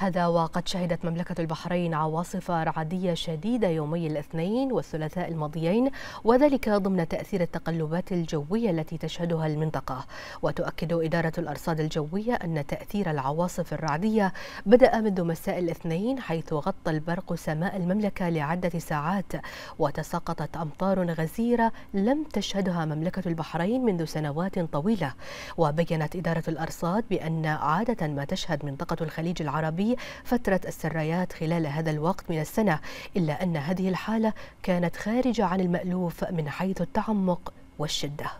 هذا وقد شهدت مملكة البحرين عواصف رعدية شديدة يومي الاثنين والثلاثاء الماضيين وذلك ضمن تأثير التقلبات الجوية التي تشهدها المنطقة وتؤكد إدارة الأرصاد الجوية أن تأثير العواصف الرعدية بدأ منذ مساء الاثنين حيث غطى البرق سماء المملكة لعدة ساعات وتساقطت أمطار غزيرة لم تشهدها مملكة البحرين منذ سنوات طويلة وبينت إدارة الأرصاد بأن عادة ما تشهد منطقة الخليج العربي فترة السرايات خلال هذا الوقت من السنة إلا أن هذه الحالة كانت خارجة عن المألوف من حيث التعمق والشده